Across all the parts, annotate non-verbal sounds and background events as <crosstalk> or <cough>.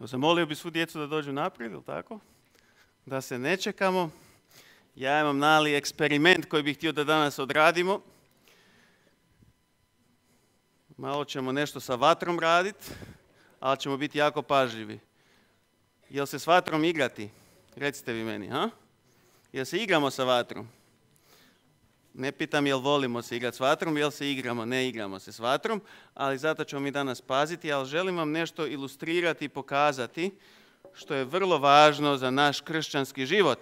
Pa zamolio bi svu djecu da dođu naprijed, ili tako? Da se ne čekamo. Ja imam mali eksperiment koji bih htio da danas odradimo. Malo ćemo nešto sa vatrom raditi, ali ćemo biti jako pažljivi. Jel se s vatrom igrati? Recite vi meni, ha? Jel se igramo sa vatrom? Ne pitam jel volimo se igrati s vatrom, jel se igramo, ne igramo se s vatrom, ali zato ćemo mi danas paziti, ali želim vam nešto ilustrirati i pokazati što je vrlo važno za naš kršćanski život.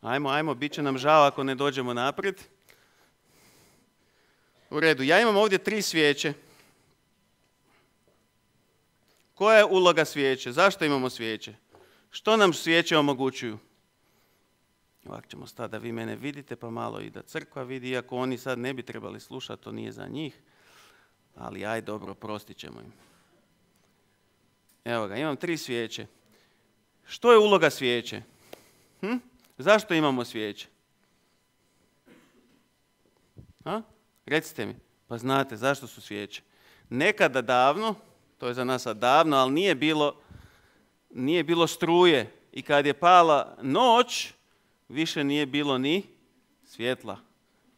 Ajmo, ajmo, bit će nam žao ako ne dođemo naprijed. U redu, ja imam ovdje tri svijeće. Koja je uloga svijeće? Zašto imamo svijeće? Što nam svijeće omogućuju? Ovak ćemo stati da vi mene vidite, pa malo i da crkva vidi, iako oni sad ne bi trebali slušati, to nije za njih. Ali aj dobro, prostit ćemo im. Evo ga, imam tri svijeće. Što je uloga svijeće? Hm? Zašto imamo svijeće? Recite mi, pa znate zašto su svijeće. Nekada davno, to je za nas sad davno, ali nije bilo, nije bilo struje. I kad je pala noć, više nije bilo ni svjetla.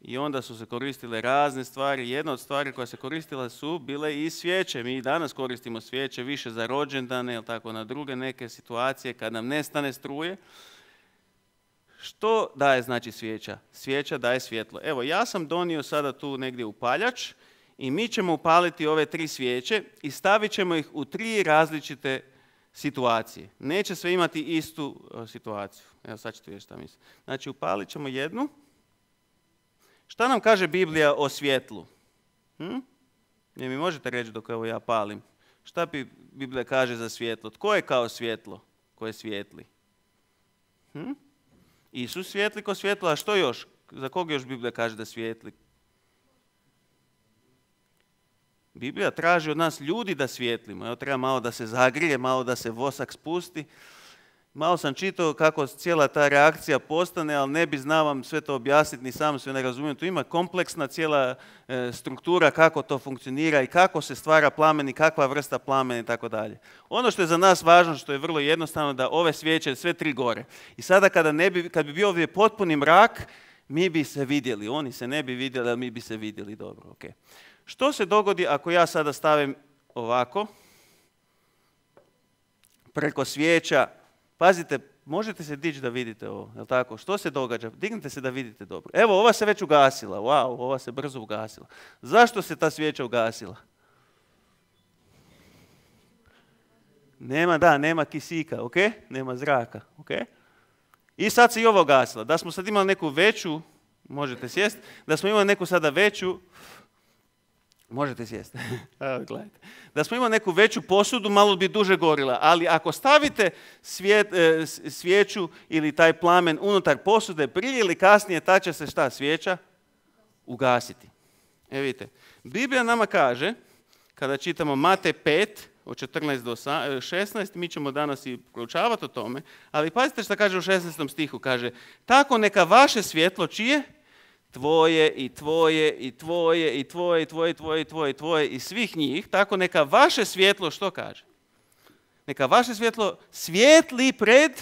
I onda su se koristile razne stvari. Jedna od stvari koja se koristila su bile i svijeće. Mi i danas koristimo svijeće više za rođendane ili tako na druge neke situacije kad nam nestane struje. Što daje znači svijeća? Svijeća daje svjetlo. Evo, ja sam donio sada tu negdje upaljač i mi ćemo upaliti ove tri svijeće i stavit ćemo ih u tri različite situacije. Neće sve imati istu e, situaciju. Evo sad ćete vidjeti šta mislim. Znači upalit ćemo jednu. Šta nam kaže Biblija o svjetlu? Ne hm? mi možete reći dok evo ja palim. Šta bi Biblija kaže za svjetlo? Tko je kao svjetlo koje svijetli? Hm? Isus svijetli ko svjetlo, a što još? Za koga još Biblija kaže da svijetli? Biblija traži od nas ljudi da svijetlimo. Evo, treba malo da se zagrije, malo da se vosak spusti. Malo sam čitao kako cijela ta reakcija postane, ali ne bi znao vam sve to objasniti, ni sam sve ne razumijem. Tu ima kompleksna cijela e, struktura kako to funkcionira i kako se stvara plamen i kakva vrsta plamena i tako dalje. Ono što je za nas važno, što je vrlo jednostavno, da ove svijeće sve tri gore. I sada kada ne bi, kad bi bio ovdje potpuni mrak, mi bi se vidjeli. Oni se ne bi vidjeli, ali mi bi se vidjeli dobro. Okay. Što se dogodi ako ja sada stavim ovako, preko svijeća, pazite, možete se dići da vidite ovo, je tako? Što se događa? Dignite se da vidite dobro. Evo, ova se već ugasila, wow, ova se brzo ugasila. Zašto se ta svijeća ugasila? Nema, da, nema kisika, ok? Nema zraka, ok? I sad se i ovo ugasila. Da smo sad imali neku veću, možete sjest, da smo imali neku sada veću, Možete sjesti. <laughs> Da smo imali neku veću posudu, malo bi duže gorila. Ali ako stavite svijeću e, ili taj plamen unutar posude, prije ili kasnije ta će se šta svijeća? Ugasiti. E vidite, Biblija nama kaže, kada čitamo Mate 5, od 14 do 16, e, mi ćemo danas i proučavati o tome, ali pazite što kaže u 16. stihu, kaže, tako neka vaše svjetlo čije? tvoje i tvoje i tvoje i tvoje i tvoje i tvoje i tvoje i tvoje i svih njih, tako neka vaše svjetlo, što kaže? Neka vaše svjetlo svijetli pred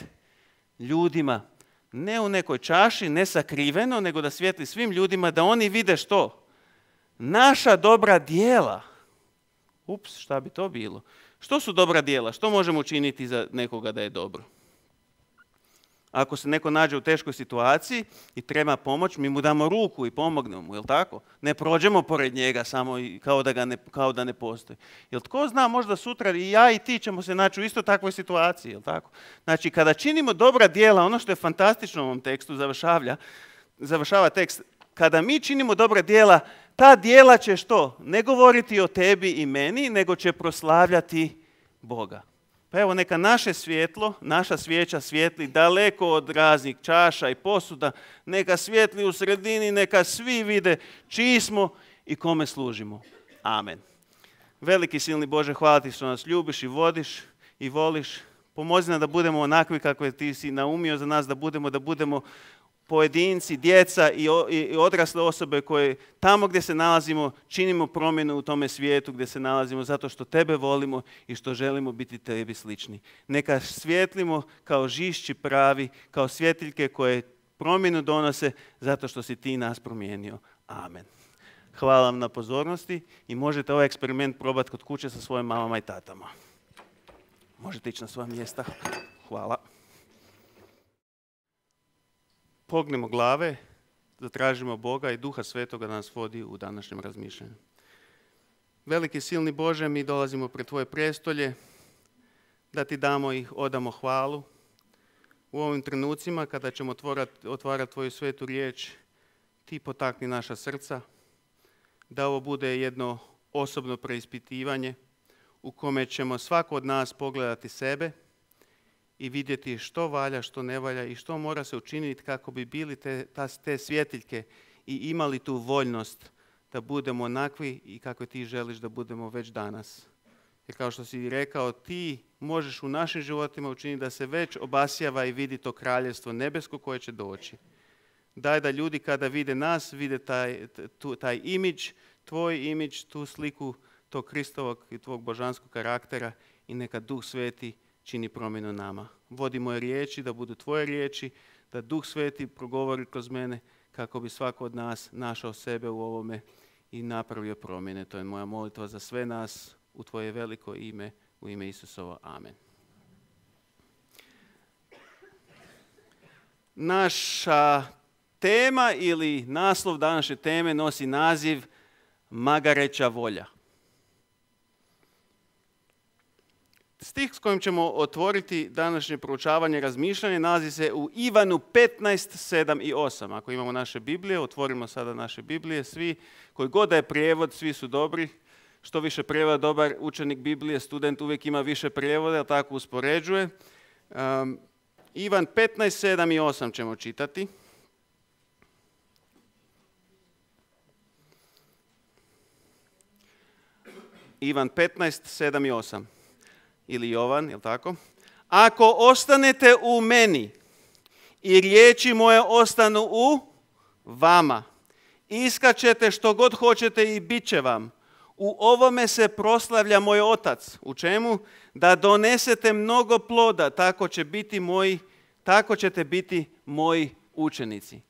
ljudima. Ne u nekoj čaši, ne sakriveno, nego da svijetli svim ljudima, da oni vide što? Naša dobra dijela. Ups, šta bi to bilo? Što su dobra dijela? Što možemo učiniti za nekoga da je dobro? Ako se neko nađe u teškoj situaciji i treba pomoć, mi mu damo ruku i pomognemo mu, jel tako? Ne prođemo pored njega samo i kao da, ga ne, kao da ne postoji. Jel tko zna, možda sutra i ja i ti ćemo se naći u isto takvoj situaciji, jel tako? Znači, kada činimo dobra dijela, ono što je fantastično u ovom tekstu, završavlja, završava tekst, kada mi činimo dobra dijela, ta dijela će što? Ne govoriti o tebi i meni, nego će proslavljati Boga. Pa evo neka naše svjetlo, naša svijeća svijetli daleko od raznih čaša i posuda, neka svijetli u sredini, neka svi vide čiji smo i kome služimo. Amen. Veliki silni Bože, hvala ti što nas ljubiš i vodiš i voliš. Pomozi nam da budemo onakvi kakve ti si naumio za nas, da budemo, da budemo pojedinci, djeca i odrasle osobe koje tamo gdje se nalazimo činimo promjenu u tome svijetu gdje se nalazimo zato što tebe volimo i što želimo biti tebi slični. Neka svjetlimo kao žišći pravi, kao svjetiljke koje promjenu donose zato što si ti nas promijenio. Amen. Hvala vam na pozornosti i možete ovaj eksperiment probati kod kuće sa svojim mamama i tatama. Možete ići na svoja mjesta. Hvala pognemo glave, zatražimo Boga i Duha Svetoga da nas vodi u današnjem razmišljanju. Veliki silni Bože, mi dolazimo pred Tvoje prestolje, da Ti damo i odamo hvalu. U ovim trenucima kada ćemo otvarati Tvoju svetu riječ, Ti potakni naša srca, da ovo bude jedno osobno preispitivanje u kome ćemo svako od nas pogledati sebe, i vidjeti što valja, što ne valja i što mora se učiniti kako bi bili te, te svjetiljke i imali tu voljnost da budemo onakvi i kako ti želiš da budemo već danas. Jer kao što si rekao, ti možeš u našim životima učiniti da se već obasjava i vidi to kraljevstvo nebesko koje će doći. Daj da ljudi kada vide nas, vide taj, taj imidž, tvoj imidž, tu sliku tog Kristovog i tvog božanskog karaktera i neka Duh Sveti čini promjenu nama. Vodi moje riječi, da budu tvoje riječi, da Duh Sveti progovori kroz mene kako bi svako od nas našao sebe u ovome i napravio promjene. To je moja molitva za sve nas u tvoje veliko ime, u ime Isusova. Amen. Naša tema ili naslov današnje teme nosi naziv Magareća volja. Stih s kojim ćemo otvoriti današnje proučavanje razmišljanje nalazi se u Ivanu 15, 7 i 8. Ako imamo naše Biblije, otvorimo sada naše Biblije. Svi, koji god da je prijevod, svi su dobri. Što više prijevoda dobar, učenik Biblije, student uvijek ima više prijevoda, a tako uspoređuje. Ivan 15, 7 i 8 ćemo čitati. Ivan 15, 7 i 8 ili Jovan, jel tako? Ako ostanete u meni i riječi moje ostanu u vama, iskačete što god hoćete i bit će vam. U ovome se proslavlja moj otac. U čemu? Da donesete mnogo ploda, tako će biti moji, tako ćete biti moji učenici.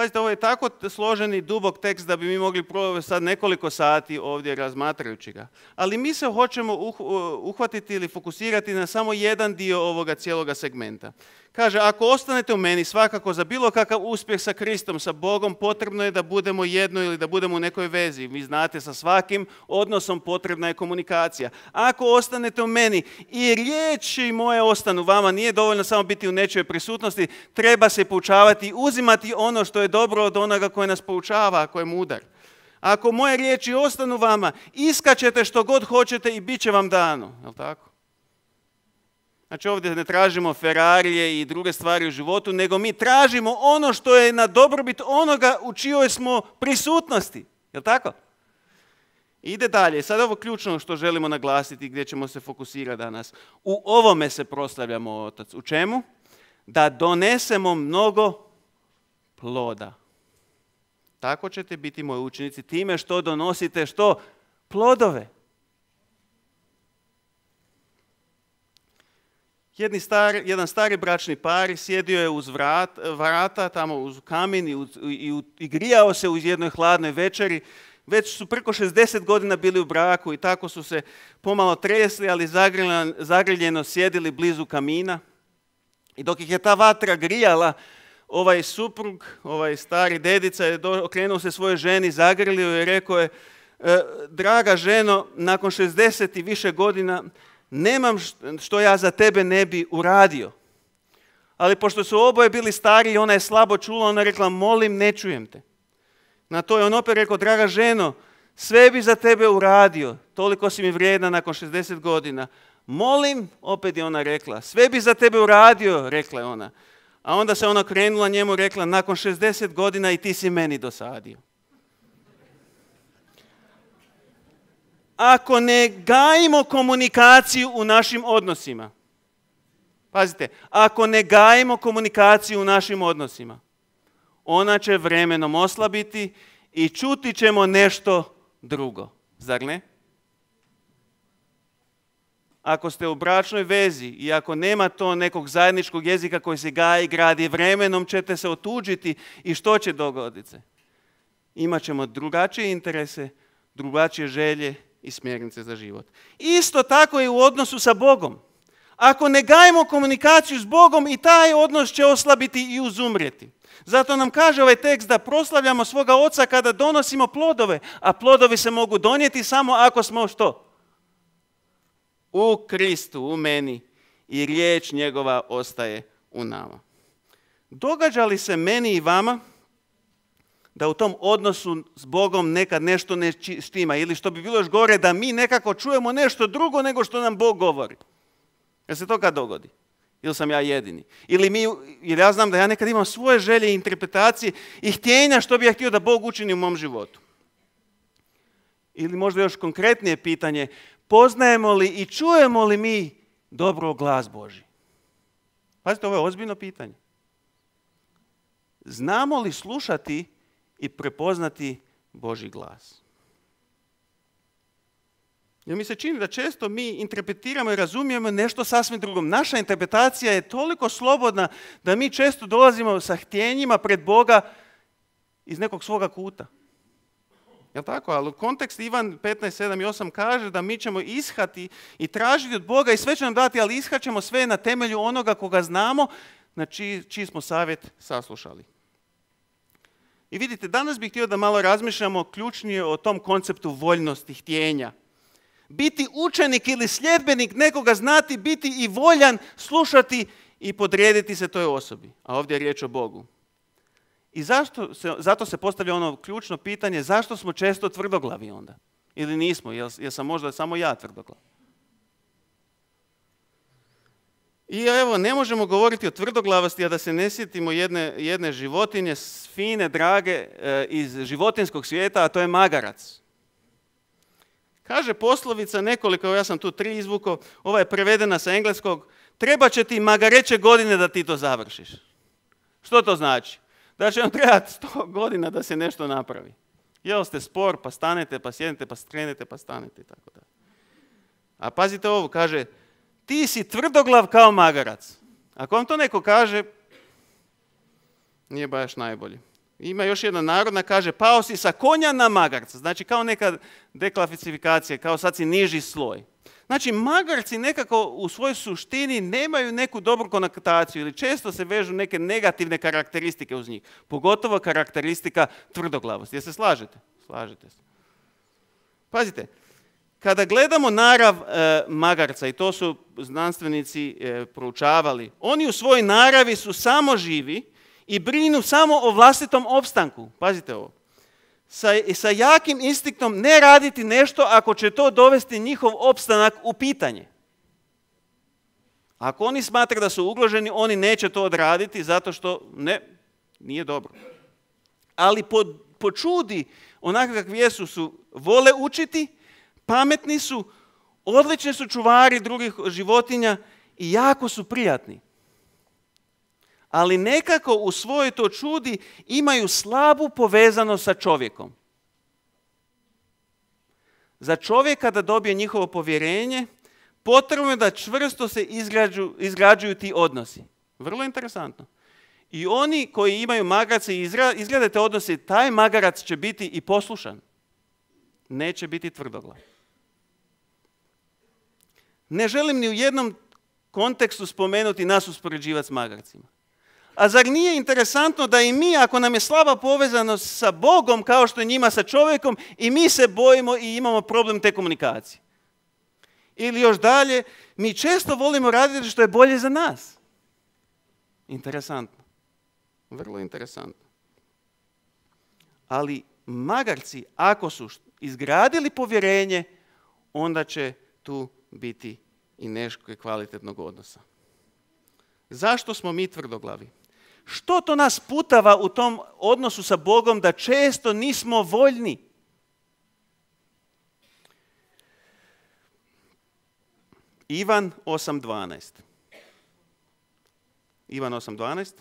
Pazite, ovo je tako složeni, dubog dubok tekst da bi mi mogli provesti sad nekoliko sati ovdje razmatrajući ga. Ali mi se hoćemo uh, uhvatiti ili fokusirati na samo jedan dio ovoga cijeloga segmenta. Kaže, ako ostanete u meni svakako za bilo kakav uspjeh sa Kristom, sa Bogom, potrebno je da budemo jedno ili da budemo u nekoj vezi. Vi znate, sa svakim odnosom potrebna je komunikacija. Ako ostanete u meni i riječi moje ostanu vama, nije dovoljno samo biti u nečoj prisutnosti, treba se poučavati i uzimati ono što je dobro od onoga koje nas poučava, ako je mudar. Ako moje riječi ostanu vama, iskačete što god hoćete i bit će vam dano. li tako? Znači ovdje ne tražimo Ferarije i druge stvari u životu, nego mi tražimo ono što je na dobrobit onoga u čijoj smo prisutnosti. Jel' tako? Ide dalje. Sada ovo ključno što želimo naglasiti gdje ćemo se fokusirati danas. U ovome se proslavljamo, Otac. U čemu? Da donesemo mnogo ploda. Tako ćete biti moji učenici time što donosite što? Plodove. Jedni jedan stari bračni par sjedio je uz vrat, vrata, tamo uz kamen i, grijao se u jednoj hladnoj večeri. Već su preko 60 godina bili u braku i tako su se pomalo tresli, ali zagriljeno sjedili blizu kamina. I dok ih je ta vatra grijala, ovaj suprug, ovaj stari dedica je okrenuo se svoje ženi, zagrlio i rekao je, e, draga ženo, nakon 60 i više godina nemam što ja za tebe ne bi uradio. Ali pošto su oboje bili stari i ona je slabo čula, ona je rekla, molim, ne čujem te. Na to je on opet rekao, draga ženo, sve bi za tebe uradio, toliko si mi vrijedna nakon 60 godina. Molim, opet je ona rekla, sve bi za tebe uradio, rekla je ona. A onda se ona krenula njemu rekla, nakon 60 godina i ti si meni dosadio. ako ne gajimo komunikaciju u našim odnosima. Pazite, ako ne gajimo komunikaciju u našim odnosima, ona će vremenom oslabiti i čuti ćemo nešto drugo. Zar ne? Ako ste u bračnoj vezi i ako nema to nekog zajedničkog jezika koji se gaji, gradi, vremenom ćete se otuđiti i što će dogoditi se? Imaćemo drugačije interese, drugačije želje, i smjernice za život. Isto tako je u odnosu sa Bogom. Ako ne gajemo komunikaciju s Bogom i taj odnos će oslabiti i uzumrijeti. Zato nam kaže ovaj tekst da proslavljamo svoga oca kada donosimo plodove, a plodovi se mogu donijeti samo ako smo što? U Kristu, u meni i riječ njegova ostaje u nama. Događa li se meni i vama da u tom odnosu s Bogom nekad nešto ne štima ili što bi bilo još gore da mi nekako čujemo nešto drugo nego što nam Bog govori. Jel se to kad dogodi? Ili sam ja jedini? Ili mi, jer ja znam da ja nekad imam svoje želje i interpretacije i htjenja što bi ja htio da Bog učini u mom životu. Ili možda još konkretnije pitanje, poznajemo li i čujemo li mi dobro glas Boži? Pazite, ovo je ozbiljno pitanje. Znamo li slušati i prepoznati Boži glas. Jer mi se čini da često mi interpretiramo i razumijemo nešto sasvim drugom. Naša interpretacija je toliko slobodna da mi često dolazimo sa htjenjima pred Boga iz nekog svoga kuta. Jel tako? Ali kontekst Ivan 15, i 8 kaže da mi ćemo ishati i tražiti od Boga i sve će nam dati, ali ishaćemo sve na temelju onoga koga znamo, na čiji smo savjet saslušali. I vidite, danas bih htio da malo razmišljamo ključnije o tom konceptu voljnosti, htjenja. Biti učenik ili sljedbenik nekoga znati, biti i voljan, slušati i podrediti se toj osobi. A ovdje je riječ o Bogu. I zašto se, zato se postavlja ono ključno pitanje zašto smo često tvrdoglavi onda? Ili nismo, jer, sam možda samo ja tvrdoglav. I evo, ne možemo govoriti o tvrdoglavosti, a da se ne sjetimo jedne, jedne životinje fine, drage, eh, iz životinskog svijeta, a to je magarac. Kaže poslovica nekoliko, ja sam tu tri izvuko, ova je prevedena sa engleskog, treba će ti magareće godine da ti to završiš. Što to znači? Da će vam trebati <laughs> sto godina da se nešto napravi. Jel ste spor, pa stanete, pa sjednete, pa skrenete, pa stanete i tako da. A pazite ovo, kaže, ti si tvrdoglav kao magarac. Ako vam to neko kaže, nije baš najbolji. Ima još jedna narodna, kaže, pao si sa konja na magarca. Znači, kao neka deklasifikacija, kao sad si niži sloj. Znači, magarci nekako u svojoj suštini nemaju neku dobru konaktaciju ili često se vežu neke negativne karakteristike uz njih. Pogotovo karakteristika tvrdoglavosti. Jel se slažete? Slažete se. Pazite, kada gledamo narav e, magarca, i to su znanstvenici e, proučavali, oni u svojoj naravi su samo živi i brinu samo o vlastitom opstanku. Pazite ovo. Sa, jakim instinktom ne raditi nešto ako će to dovesti njihov opstanak u pitanje. Ako oni smatra da su ugloženi, oni neće to odraditi zato što ne, nije dobro. Ali po, po čudi, kakvi jesu, su vole učiti, pametni su, odlični su čuvari drugih životinja i jako su prijatni. Ali nekako u svojoj to čudi imaju slabu povezanost sa čovjekom. Za čovjeka da dobije njihovo povjerenje, potrebno je da čvrsto se izgrađu, izgrađuju ti odnosi. Vrlo interesantno. I oni koji imaju magarac i izgledajte odnose, taj magarac će biti i poslušan. Neće biti tvrdoglav. Ne želim ni u jednom kontekstu spomenuti nas uspoređivati s magarcima. A zar nije interesantno da i mi, ako nam je slaba povezanost sa Bogom kao što je njima sa čovjekom, i mi se bojimo i imamo problem te komunikacije? Ili još dalje, mi često volimo raditi što je bolje za nas. Interesantno. Vrlo interesantno. Ali magarci, ako su izgradili povjerenje, onda će tu biti i nešto kvalitetnog odnosa. Zašto smo mi tvrdoglavi? Što to nas putava u tom odnosu sa Bogom da često nismo voljni? Ivan 8.12. Ivan 8.12.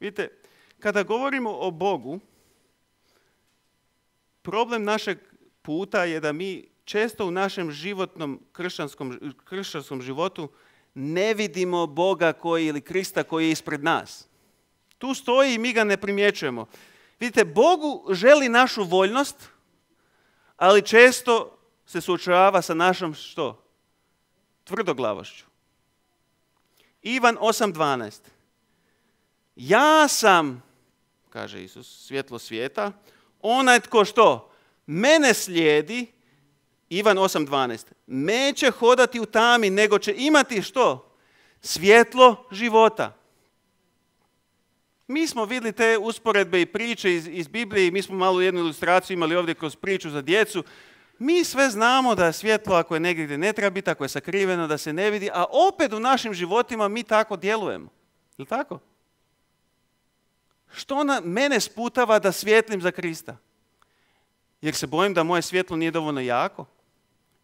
Vidite, kada govorimo o Bogu, problem našeg puta je da mi često u našem životnom kršćanskom, životu ne vidimo Boga koji ili Krista koji je ispred nas. Tu stoji i mi ga ne primjećujemo. Vidite, Bogu želi našu voljnost, ali često se suočava sa našom što? Tvrdoglavošću. Ivan 8.12. Ja sam, kaže Isus, svjetlo svijeta, onaj tko što? Mene slijedi, Ivan 8.12. Neće hodati u tami, nego će imati što? Svjetlo života. Mi smo vidjeli te usporedbe i priče iz, iz Biblije i mi smo malo jednu ilustraciju imali ovdje kroz priču za djecu. Mi sve znamo da svjetlo ako je negdje gdje ne treba biti, ako je sakriveno, da se ne vidi, a opet u našim životima mi tako djelujemo. li tako? Što ona mene sputava da svjetlim za Krista? Jer se bojim da moje svjetlo nije dovoljno jako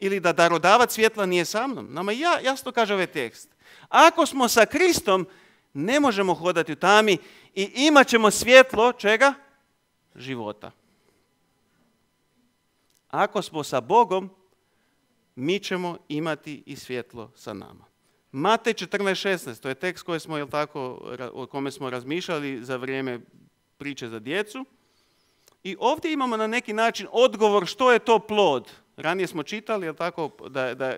ili da darodavac svjetla nije sa mnom. Nama ja, jasno kaže ovaj tekst. Ako smo sa Kristom, ne možemo hodati u tami i imat ćemo svjetlo čega? Života. Ako smo sa Bogom, mi ćemo imati i svjetlo sa nama. Matej 14.16, to je tekst koji smo, jel tako, o kome smo razmišljali za vrijeme priče za djecu. I ovdje imamo na neki način odgovor što je to plod Ranije smo čitali, jel tako, da, da,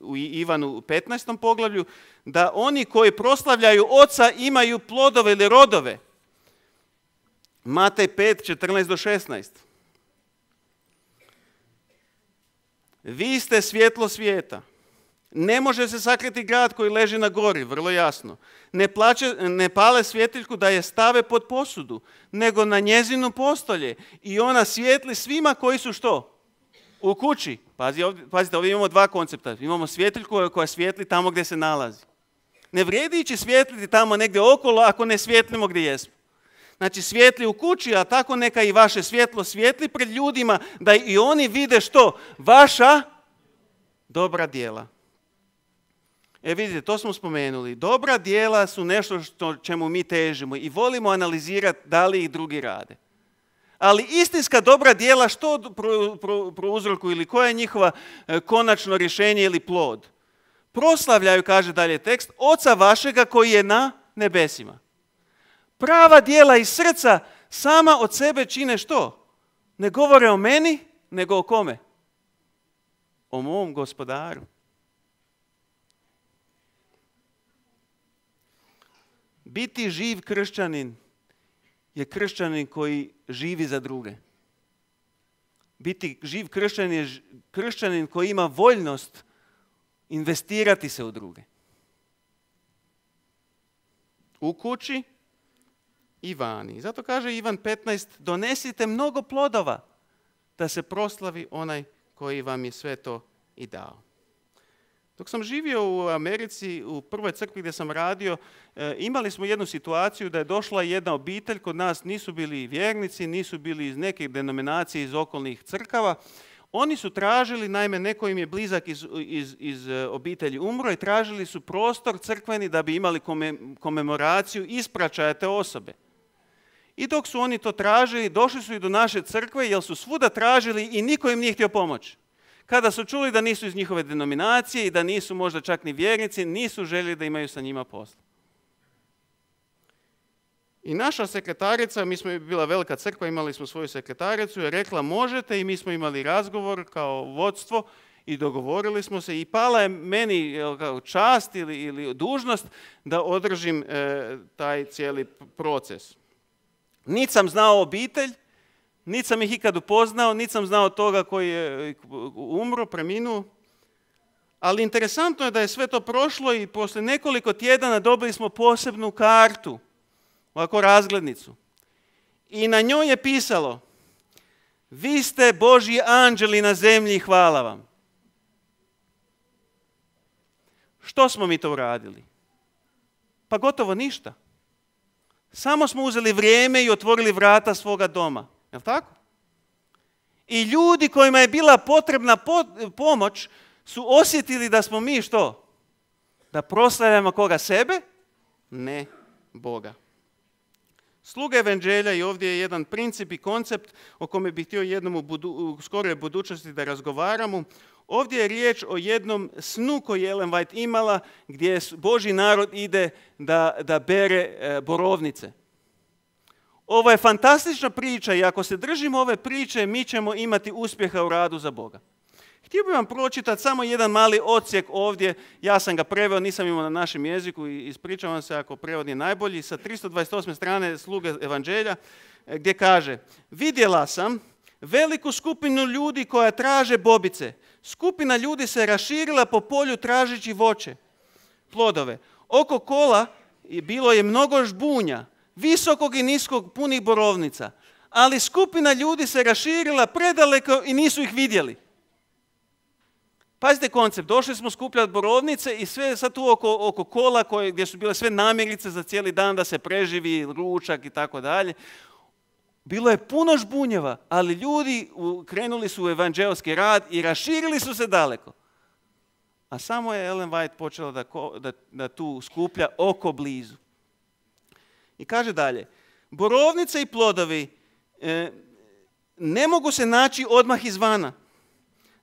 u Ivanu 15. poglavlju, da oni koji proslavljaju oca imaju plodove ili rodove. Matej 5, 14 do 16. Vi ste svjetlo svijeta. Ne može se sakriti grad koji leži na gori, vrlo jasno. Ne, ne pale svjetiljku da je stave pod posudu, nego na njezinu postolje. I ona svijetli svima koji su što? U kući, pazi, ovdje, pazite, ovdje imamo dva koncepta. Imamo svjetiljku koja svijetli tamo gdje se nalazi. Ne vrijedi će svijetliti tamo negdje okolo ako ne svijetlimo gdje jesmo. Znači svijetli u kući, a tako neka i vaše svjetlo svijetli pred ljudima da i oni vide što? Vaša dobra djela. E vidite, to smo spomenuli. Dobra djela su nešto što, čemu mi težimo i volimo analizirati da li ih drugi rade ali istinska dobra dijela što prouzrokuju ili koja je njihova e, konačno rješenje ili plod? Proslavljaju, kaže dalje tekst, oca vašega koji je na nebesima. Prava dijela iz srca sama od sebe čine što? Ne govore o meni, nego o kome? O mom gospodaru. Biti živ kršćanin je kršćanin koji živi za druge. Biti živ kršćanin je kršćanin koji ima voljnost investirati se u druge. U kući i vani. Zato kaže Ivan 15, donesite mnogo plodova da se proslavi onaj koji vam je sve to i dao. Dok sam živio u Americi, u prvoj crkvi gdje sam radio, eh, imali smo jednu situaciju da je došla jedna obitelj, kod nas nisu bili vjernici, nisu bili iz nekih denominacije iz okolnih crkava. Oni su tražili, naime neko im je blizak iz, iz, iz eh, obitelji umro i tražili su prostor crkveni da bi imali komemoraciju ispraćaja te osobe. I dok su oni to tražili, došli su i do naše crkve jer su svuda tražili i niko im nije htio pomoći kada su čuli da nisu iz njihove denominacije i da nisu možda čak ni vjernici, nisu željeli da imaju sa njima posla. I naša sekretarica, mi smo bila velika crkva, imali smo svoju sekretaricu, je rekla možete i mi smo imali razgovor kao vodstvo i dogovorili smo se i pala je meni čast ili, ili dužnost da održim e, taj cijeli proces. Nit sam znao obitelj, Nit sam ih ikad upoznao, nit sam znao toga koji je umro, preminuo. Ali interesantno je da je sve to prošlo i poslije nekoliko tjedana dobili smo posebnu kartu, ovako razglednicu. I na njoj je pisalo, vi ste Božji anđeli na zemlji, hvala vam. Što smo mi to uradili? Pa gotovo ništa. Samo smo uzeli vrijeme i otvorili vrata svoga doma. Jel tako? I ljudi kojima je bila potrebna pomoć su osjetili da smo mi što? Da proslavljamo koga sebe? Ne Boga. Sluga evanđelja i ovdje je jedan princip i koncept o kome bih htio jednom u, skoroj budućnosti da razgovaramo. Ovdje je riječ o jednom snu koji je Ellen White imala gdje Boži narod ide da, bere e, borovnice. Ovo je fantastična priča i ako se držimo ove priče, mi ćemo imati uspjeha u radu za Boga. Htio bih vam pročitati samo jedan mali odsjek ovdje, ja sam ga preveo, nisam imao na našem jeziku i ispričavam se ako prevod je najbolji, sa 328. strane sluge Evanđelja, e, gdje kaže Vidjela sam veliku skupinu ljudi koja traže bobice. Skupina ljudi se raširila po polju tražeći voće, plodove. Oko kola bilo je mnogo žbunja, visokog i niskog, punih borovnica. Ali skupina ljudi se raširila predaleko i nisu ih vidjeli. Pazite koncept, došli smo skupljati borovnice i sve sad tu oko, oko kola gdje su bile sve namirice za cijeli dan da se preživi, ručak i tako dalje. Bilo je puno žbunjeva, ali ljudi krenuli su u evanđeoski rad i raširili su se daleko. A samo je Ellen White počela da, da, da tu skuplja oko blizu. I kaže dalje, borovnice i plodovi e, ne mogu se naći odmah izvana.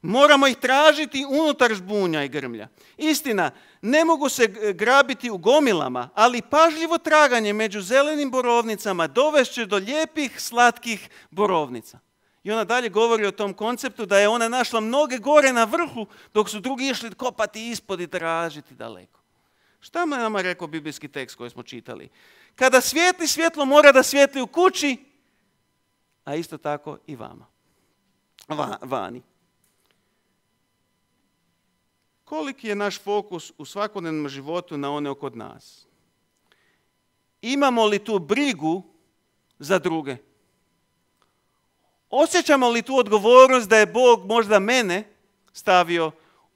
Moramo ih tražiti unutar žbunja i grmlja. Istina, ne mogu se grabiti u gomilama, ali pažljivo traganje među zelenim borovnicama dovešće do lijepih, slatkih borovnica. I ona dalje govori o tom konceptu da je ona našla mnoge gore na vrhu, dok su drugi išli kopati ispod i tražiti daleko. Šta nam je rekao biblijski tekst koji smo čitali? Kada svijetli svjetlo, mora da svijetli u kući, a isto tako i vama. vani. Koliki je naš fokus u svakodnevnom životu na one oko nas? Imamo li tu brigu za druge? Osjećamo li tu odgovornost da je Bog možda mene stavio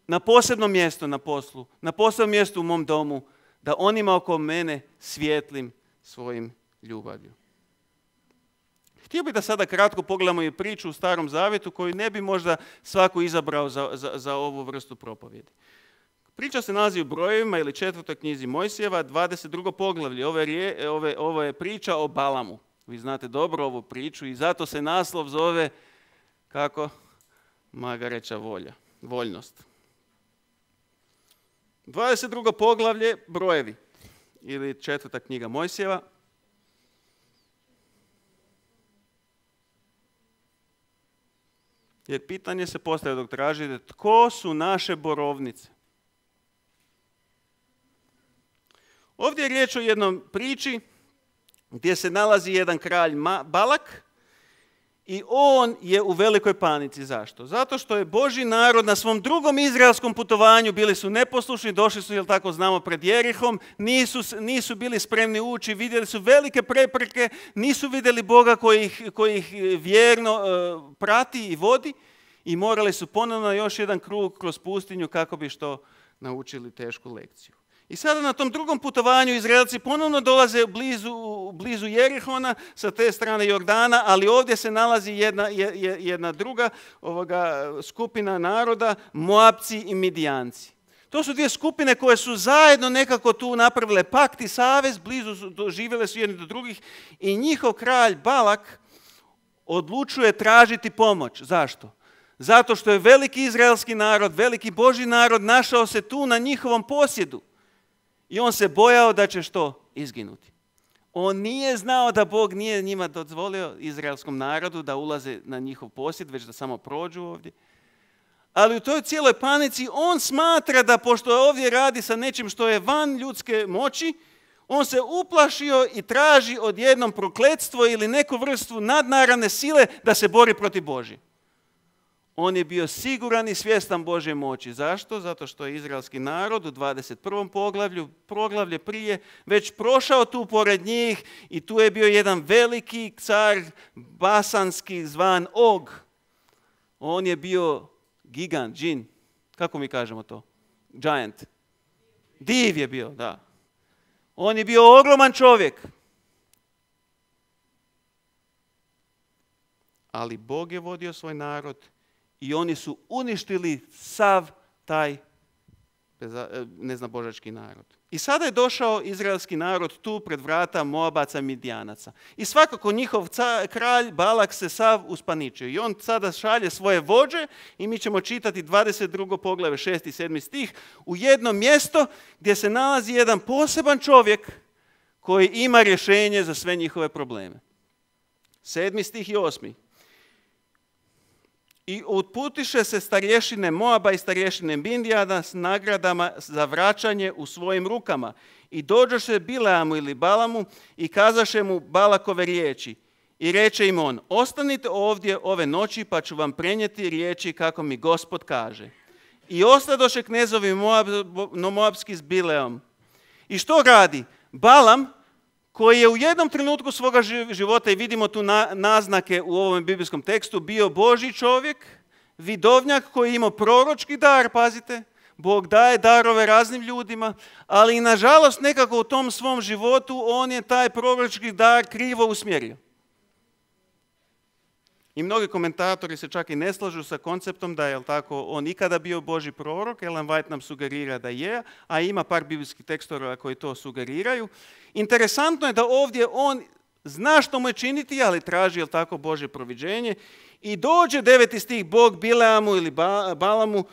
na posebno mjesto na poslu, na posebno mjesto u mom domu, da onima oko mene svijetlim svojim ljubavlju. Htio bih da sada kratko pogledamo i priču u Starom Zavetu, koju ne bi možda svako izabrao za, za, za ovu vrstu propovjedi. Priča se nalazi u brojevima ili četvrtoj knjizi Mojsijeva, 22. poglavlje. Ovo je, ove, ovo je priča o Balamu. Vi znate dobro ovu priču i zato se naslov zove kako? Magareća volja, voljnost. 22. poglavlje, brojevi ili četvrta knjiga Mojsijeva. Jer pitanje se postavlja dok tražite tko su naše borovnice. Ovdje je riječ o jednom priči gdje se nalazi jedan kralj Balak i on je u velikoj panici. Zašto? Zato što je Boži narod na svom drugom izraelskom putovanju bili su neposlušni, došli su, jel tako znamo, pred Jerihom, nisu, nisu bili spremni ući, vidjeli su velike prepreke, nisu vidjeli Boga koji ih, koji ih vjerno e, prati i vodi i morali su ponovno još jedan krug kroz pustinju kako bi što naučili tešku lekciju. I sada na tom drugom putovanju Izraelci ponovno dolaze blizu, Jerihona, sa te strane Jordana, ali ovdje se nalazi jedna, druga ovoga, skupina naroda, Moabci i Midijanci. To su dvije skupine koje su zajedno nekako tu napravile pakt i savez, blizu su, živjele su jedni do drugih i njihov kralj Balak odlučuje tražiti pomoć. Zašto? Zato što je veliki izraelski narod, veliki Boži narod našao se tu na njihovom posjedu. I on se bojao da će što? Izginuti. On nije znao da Bog nije njima dozvolio, izraelskom narodu, da ulaze na njihov posjed, već da samo prođu ovdje. Ali u toj cijeloj panici on smatra da pošto ovdje radi sa nečim što je van ljudske moći, on se uplašio i traži odjednom prokletstvo ili neku vrstu nadnaravne sile da se bori protiv Boži. On je bio siguran i svjestan Božje moći. Zašto? Zato što je izraelski narod u 21. poglavlju, proglavlje prije, već prošao tu pored njih i tu je bio jedan veliki car basanski zvan Og. On je bio gigant, džin. Kako mi kažemo to? Giant. Div je bio, da. On je bio ogroman čovjek. Ali Bog je vodio svoj narod i oni su uništili sav taj e, e, božački narod. I sada je došao izraelski narod tu pred vrata Moabaca Midijanaca. I svakako njihov kralj Balak se sav uspaničio. I on sada šalje svoje vođe i mi ćemo čitati 22. poglave 6. i 7. stih u jedno mjesto gdje se nalazi jedan poseban čovjek koji ima rješenje za sve njihove probleme. 7. stih i 8 i uputiše se starješine Moaba i starješine Bindijana s nagradama za vraćanje u svojim rukama. I dođoše Bileamu ili Balamu i kazaše mu Balakove riječi. I reče im on, ostanite ovdje ove noći pa ću vam prenijeti riječi kako mi gospod kaže. I ostadoše knezovi no Moabski s Bileom. I što radi? Balam koji je u jednom trenutku svoga života, i vidimo tu naznake u ovom biblijskom tekstu, bio Boži čovjek, vidovnjak koji je imao proročki dar, pazite, Bog daje darove raznim ljudima, ali nažalost nekako u tom svom životu on je taj proročki dar krivo usmjerio. I mnogi komentatori se čak i ne slažu sa konceptom da je tako, on ikada bio Boži prorok, Ellen White nam sugerira da je, a ima par biblijskih tekstova koji to sugeriraju. Interesantno je da ovdje on zna što mu je činiti, ali traži jel tako Bože proviđenje i dođe deveti stih Bog Bileamu ili Balamu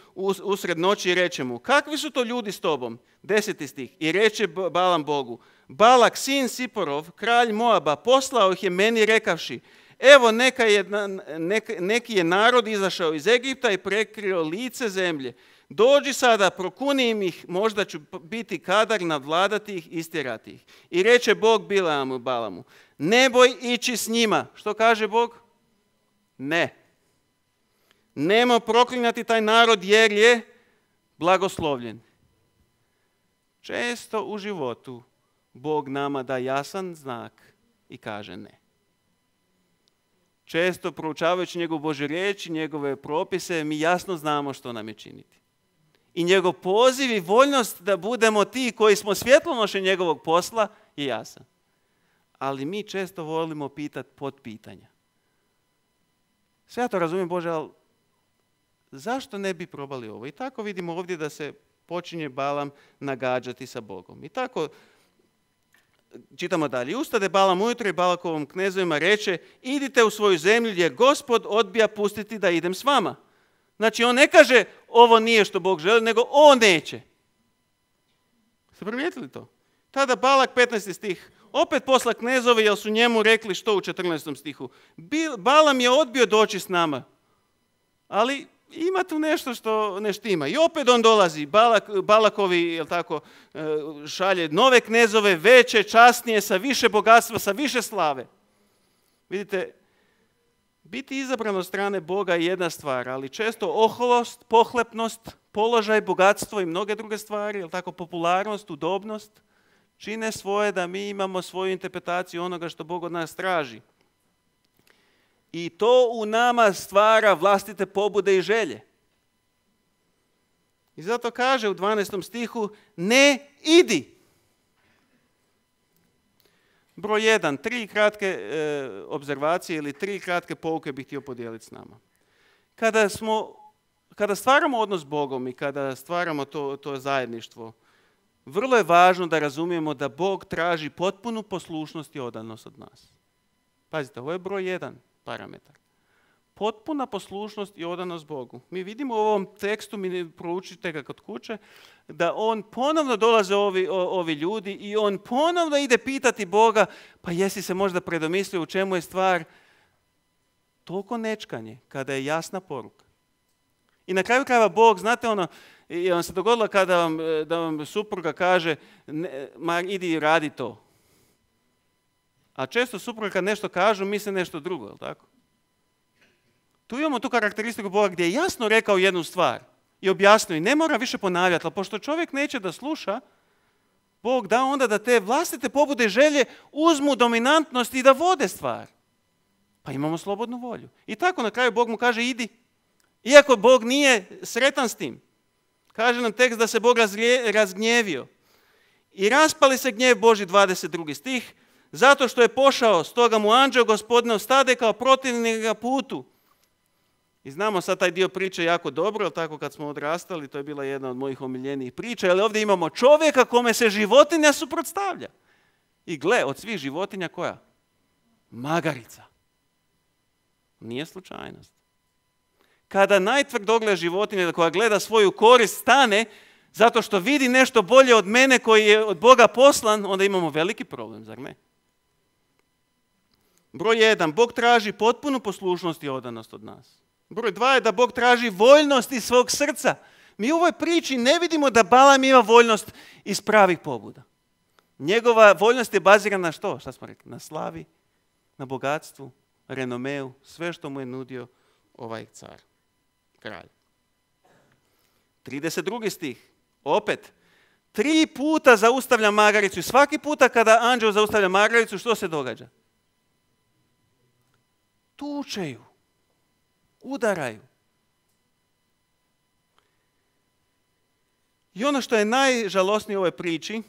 usred noći i reče mu, kakvi su to ljudi s tobom? Deseti stih. I reče Balam Bogu, Balak, sin Siporov, kralj Moaba, poslao ih je meni rekavši, Evo, neka je, nek, neki je narod izašao iz Egipta i prekrio lice zemlje. Dođi sada, prokuni ih, možda ću biti kadar nadvladati ih, istjerati ih. I reče Bog i Balamu, ne boj ići s njima. Što kaže Bog? Ne. Nemo proklinjati taj narod jer je blagoslovljen. Često u životu Bog nama da jasan znak i kaže ne. Često proučavajući njegov Bože i njegove propise, mi jasno znamo što nam je činiti. I njegov poziv i voljnost da budemo ti koji smo svjetlonoše njegovog posla je jasan. Ali mi često volimo pitati pod pitanja. Sve ja to razumijem, Bože, ali zašto ne bi probali ovo? I tako vidimo ovdje da se počinje Balam nagađati sa Bogom. I tako čitamo dalje, ustade Balam ujutro i Balakovom knezovima reče, idite u svoju zemlju gdje gospod odbija pustiti da idem s vama. Znači on ne kaže ovo nije što Bog želi, nego on neće. Ste primijetili to? Tada Balak 15. stih, opet posla Knezovi jer su njemu rekli što u 14. stihu. Balam je odbio doći s nama, ali ima tu nešto što ne štima. I opet on dolazi, Balak, Balakovi jel tako, e, šalje nove knezove, veće, časnije, sa više bogatstva, sa više slave. Vidite, biti izabran od strane Boga je jedna stvar, ali često oholost, pohlepnost, položaj, bogatstvo i mnoge druge stvari, jel tako, popularnost, udobnost, čine svoje da mi imamo svoju interpretaciju onoga što Bog od nas traži. I to u nama stvara vlastite pobude i želje. I zato kaže u 12. stihu, ne idi. Broj jedan, tri kratke e, observacije ili tri kratke pouke bih htio podijeliti s nama. Kada, smo, kada stvaramo odnos s Bogom i kada stvaramo to, to zajedništvo, vrlo je važno da razumijemo da Bog traži potpunu poslušnost i odanost od nas. Pazite, ovo je broj jedan parametar. Potpuna poslušnost i odanost Bogu. Mi vidimo u ovom tekstu, mi proučite ga kod kuće, da on ponovno dolaze ovi, ovi ljudi i on ponovno ide pitati Boga, pa jesi se možda predomislio u čemu je stvar toliko nečkanje, kada je jasna poruka. I na kraju krajeva Bog, znate ono, je vam se dogodilo kada vam, e, da vam supruga kaže, ne, ma idi radi to, a često supruge kad nešto kažu, misle nešto drugo, je li tako? Tu imamo tu karakteristiku Boga gdje je jasno rekao jednu stvar i objasnio i ne mora više ponavljati, ali pošto čovjek neće da sluša, Bog da onda da te vlastite pobude i želje uzmu dominantnost i da vode stvar. Pa imamo slobodnu volju. I tako na kraju Bog mu kaže idi. Iako Bog nije sretan s tim. Kaže nam tekst da se Bog razgnjevio. I raspali se gnjev Boži 22. stih. Zato što je pošao, stoga mu anđeo gospodine ostade kao njega putu. I znamo sad taj dio priče jako dobro, tako kad smo odrastali, to je bila jedna od mojih omiljenijih priča, ali ovdje imamo čovjeka kome se životinja suprotstavlja. I gle, od svih životinja koja? Magarica. Nije slučajnost. Kada najtvrdoglja životinja koja gleda svoju korist stane zato što vidi nešto bolje od mene koji je od Boga poslan, onda imamo veliki problem, zar ne? Broj jedan, Bog traži potpunu poslušnost i odanost od nas. Broj dva je da Bog traži voljnost iz svog srca. Mi u ovoj priči ne vidimo da Balam ima voljnost iz pravih pobuda. Njegova voljnost je bazirana na što? Šta smo rekli? Na slavi, na bogatstvu, renomeu, sve što mu je nudio ovaj car, kralj. 32. stih, opet, tri puta zaustavlja magaricu i svaki puta kada anđeo zaustavlja magaricu, što se događa? tučeju, udaraju. I ono što je najžalosnije u ovoj priči,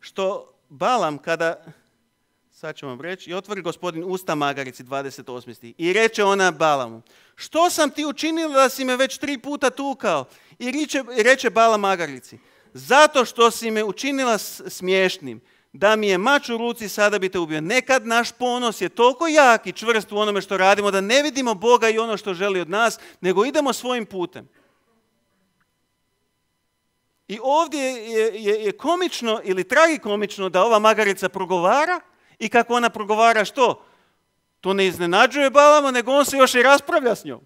što Balam kada, sad ću vam reći, i otvori gospodin usta magarici 28. i reče ona Balamu, što sam ti učinila da si me već tri puta tukao? I reče, reče Bala magarici, zato što si me učinila smiješnim da mi je mač u ruci, sada bi te ubio. Nekad naš ponos je toliko jak i čvrst u onome što radimo da ne vidimo Boga i ono što želi od nas, nego idemo svojim putem. I ovdje je, je, je komično ili tragikomično da ova magarica progovara i kako ona progovara što? To ne iznenađuje Balama, nego on se još i raspravlja s njom.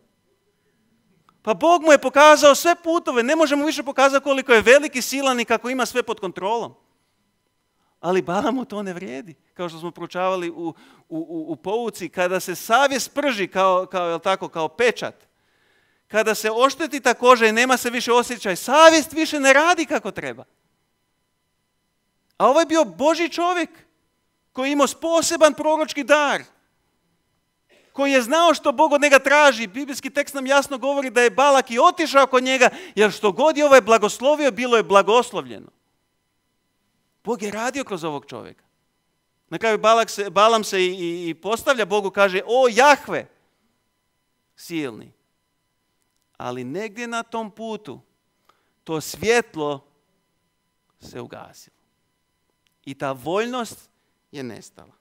Pa Bog mu je pokazao sve putove, ne možemo više pokazati koliko je veliki silan i kako ima sve pod kontrolom ali Balamu to ne vrijedi. Kao što smo proučavali u, u, u pouci, kada se savjest prži kao, kao, jel tako, kao pečat, kada se ošteti ta koža i nema se više osjećaj, savjest više ne radi kako treba. A ovo je bio Boži čovjek koji je imao poseban proročki dar, koji je znao što Bog od njega traži. Biblijski tekst nam jasno govori da je Balak i otišao kod njega, jer što god je ovaj blagoslovio, bilo je blagoslovljeno. Bog je radio kroz ovog čovjeka. Na kraju Balak se, Balam se i, i postavlja Bogu, kaže, o Jahve, silni. Ali negdje na tom putu to svjetlo se ugasilo. I ta voljnost je nestala.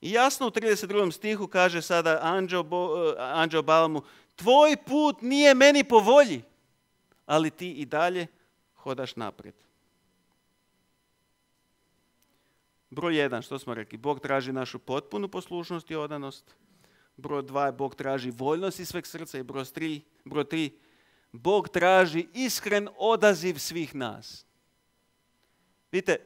I jasno u 32. stihu kaže sada eh, anđeo, Balamu, tvoj put nije meni po volji, ali ti i dalje hodaš naprijed. Broj jedan, što smo rekli, Bog traži našu potpunu poslušnost i odanost. Broj dva, Bog traži voljnost iz sveg srca. I broj tri, broj Bog traži iskren odaziv svih nas. Vidite,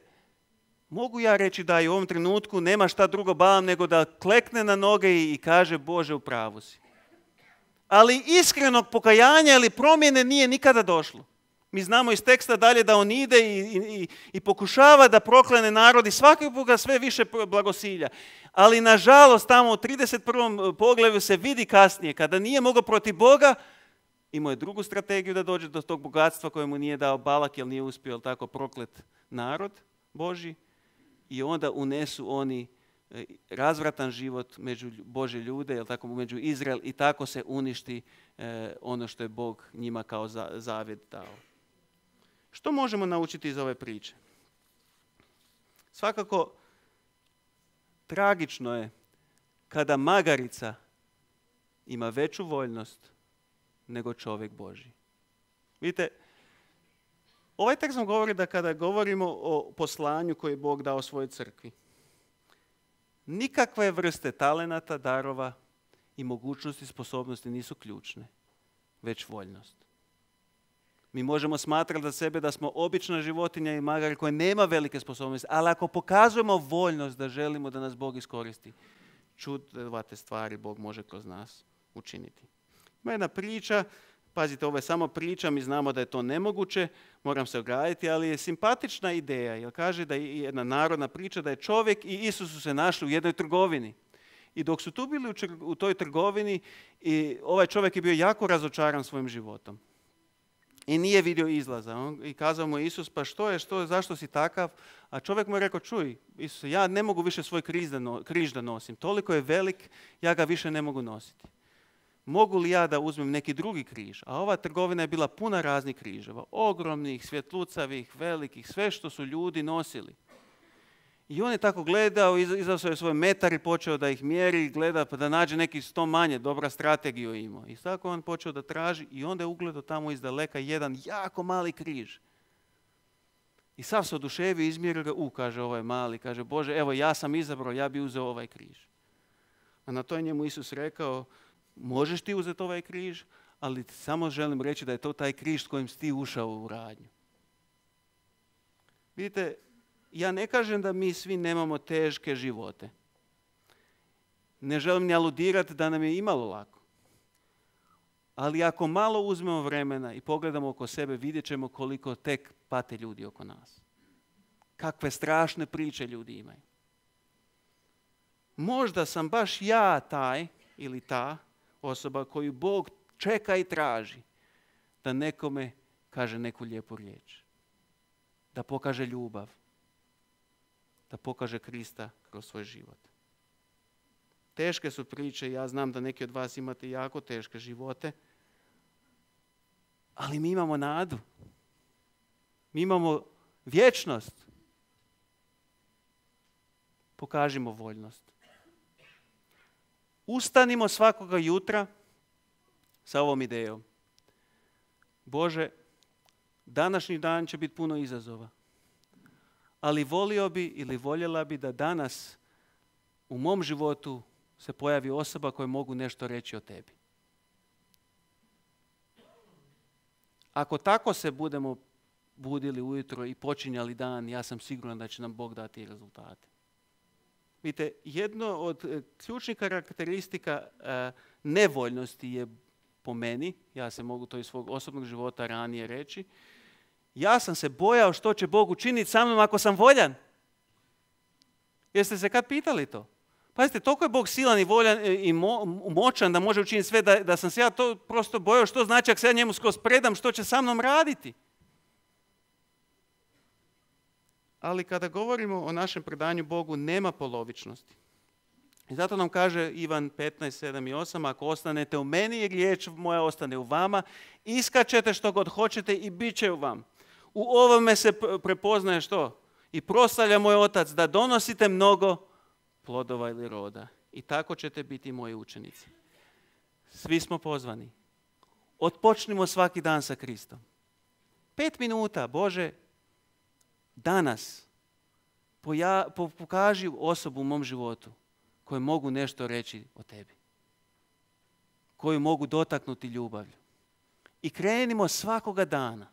mogu ja reći da i u ovom trenutku nema šta drugo bavam nego da klekne na noge i kaže Bože u pravu si. Ali iskrenog pokajanja ili promjene nije nikada došlo. Mi znamo iz teksta dalje da on ide i, i, i pokušava da proklene narod i svakog sve više blagosilja. Ali nažalost tamo u 31. E, poglavlju se vidi kasnije kada nije mogao protiv Boga, imao je drugu strategiju da dođe do tog bogatstva koje mu nije dao Balak jer nije uspio tako proklet narod Boži i onda unesu oni e, razvratan život među Bože ljude, jel tako, među Izrael i tako se uništi e, ono što je Bog njima kao zavjet dao. Što možemo naučiti iz ove priče? Svakako, tragično je kada magarica ima veću voljnost nego čovjek Boži. Vidite, ovaj tekst nam govori da kada govorimo o poslanju koje je Bog dao svojoj crkvi, nikakve vrste talenata, darova i mogućnosti, i sposobnosti nisu ključne, već voljnost. Mi možemo smatrati za sebe da smo obična životinja i magar koja nema velike sposobnosti, ali ako pokazujemo voljnost da želimo da nas Bog iskoristi, čudovate stvari Bog može kroz nas učiniti. Ima jedna priča, pazite, ovo je samo priča, mi znamo da je to nemoguće, moram se ograditi, ali je simpatična ideja, jer kaže da je jedna narodna priča da je čovjek i Isus su se našli u jednoj trgovini. I dok su tu bili u toj trgovini, i ovaj čovjek je bio jako razočaran svojim životom. I nije vidio izlaza. On, I kazao mu Isus, pa što je, što je, zašto si takav? A čovjek mu je rekao, čuj, Isus, ja ne mogu više svoj križ da nosim. Toliko je velik, ja ga više ne mogu nositi. Mogu li ja da uzmem neki drugi križ? A ova trgovina je bila puna raznih križeva. Ogromnih, svjetlucavih, velikih, sve što su ljudi nosili. I on je tako gledao, izašao je svoj metar i počeo da ih mjeri, gleda pa da nađe neki sto manje, dobra strategiju imao. I tako on počeo da traži i onda je ugledao tamo iz daleka jedan jako mali križ. I sav se oduševio izmjerio ga, u, kaže ovaj mali, kaže, Bože, evo ja sam izabrao, ja bi uzeo ovaj križ. A na to je njemu Isus rekao, možeš ti uzeti ovaj križ, ali samo želim reći da je to taj križ s kojim si ti ušao u radnju. Vidite, ja ne kažem da mi svi nemamo teške živote. Ne želim ni aludirati da nam je imalo lako. Ali ako malo uzmemo vremena i pogledamo oko sebe, vidjet ćemo koliko tek pate ljudi oko nas. Kakve strašne priče ljudi imaju. Možda sam baš ja taj ili ta osoba koju Bog čeka i traži da nekome kaže neku lijepu riječ. Da pokaže ljubav da pokaže Krista kroz svoj život. Teške su priče, ja znam da neki od vas imate jako teške živote, ali mi imamo nadu. Mi imamo vječnost. Pokažimo voljnost. Ustanimo svakoga jutra sa ovom idejom. Bože, današnji dan će biti puno izazova ali volio bi ili voljela bi da danas u mom životu se pojavi osoba koja mogu nešto reći o tebi. Ako tako se budemo budili ujutro i počinjali dan, ja sam siguran da će nam Bog dati rezultate. Vidite, jedno od e, ključnih karakteristika e, nevoljnosti je po meni, ja se mogu to iz svog osobnog života ranije reći, ja sam se bojao što će Bog učiniti sa mnom ako sam voljan. Jeste se kad pitali to? Pazite, toliko je Bog silan i voljan e, i moćan da može učiniti sve, da, da sam se ja to prosto bojao što znači ako se ja njemu skroz predam, što će sa mnom raditi. Ali kada govorimo o našem predanju Bogu, nema polovičnosti. I zato nam kaže Ivan 15, 7 i 8, ako ostanete u meni, riječ moja ostane u vama, iskačete što god hoćete i bit će u vam. U ovome se prepoznaje što? I prostavlja moj otac da donosite mnogo plodova ili roda. I tako ćete biti moji učenici. Svi smo pozvani. Otpočnimo svaki dan sa Kristom. Pet minuta, Bože, danas pokaži osobu u mom životu koju mogu nešto reći o tebi. Koju mogu dotaknuti ljubavlju. I krenimo svakoga dana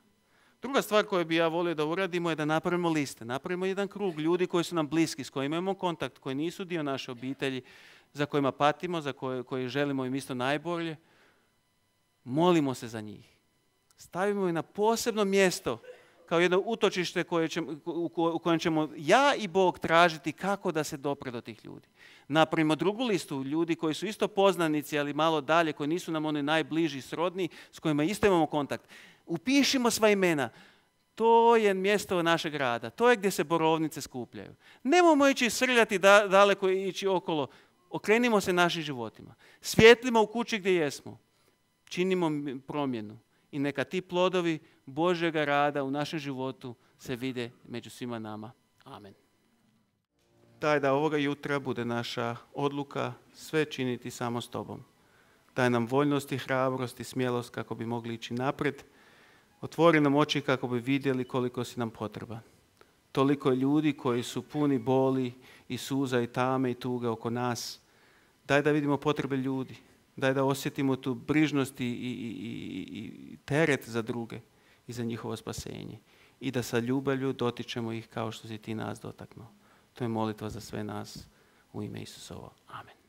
Druga stvar koju bi ja volio da uradimo je da napravimo liste, napravimo jedan krug ljudi koji su nam bliski, s kojima imamo kontakt, koji nisu dio naše obitelji, za kojima patimo, za koje, koje želimo im isto najbolje. Molimo se za njih. Stavimo ih na posebno mjesto kao jedno utočište koje će, u kojem ćemo ja i Bog tražiti kako da se dopre do tih ljudi. Napravimo drugu listu ljudi koji su isto poznanici, ali malo dalje, koji nisu nam oni najbliži srodni, s kojima isto imamo kontakt. Upišimo sva imena. To je mjesto našeg rada. To je gdje se borovnice skupljaju. Nemojmo ići srljati da, daleko ići okolo. Okrenimo se našim životima. Svjetlimo u kući gdje jesmo. Činimo promjenu. I neka ti plodovi Božjega rada u našem životu se vide među svima nama. Amen. Daj da ovoga jutra bude naša odluka sve činiti samo s tobom. Daj nam voljnost i hrabrost i smjelost kako bi mogli ići naprijed Otvori nam oči kako bi vidjeli koliko si nam potreban. Toliko ljudi koji su puni boli i suza i tame i tuge oko nas. Daj da vidimo potrebe ljudi. Daj da osjetimo tu brižnost i, i teret za druge i za njihovo spasenje. I da sa ljubavlju dotičemo ih kao što si ti nas dotaknuo. To je molitva za sve nas u ime isusovo Amen.